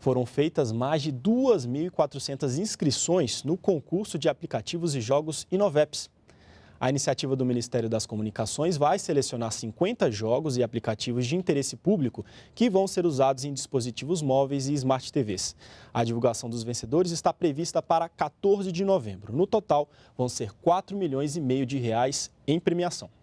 Foram feitas mais de 2.400 inscrições no concurso de aplicativos e jogos Inoveps. A iniciativa do Ministério das Comunicações vai selecionar 50 jogos e aplicativos de interesse público que vão ser usados em dispositivos móveis e smart TVs. A divulgação dos vencedores está prevista para 14 de novembro. No total, vão ser 4 milhões e meio de reais em premiação.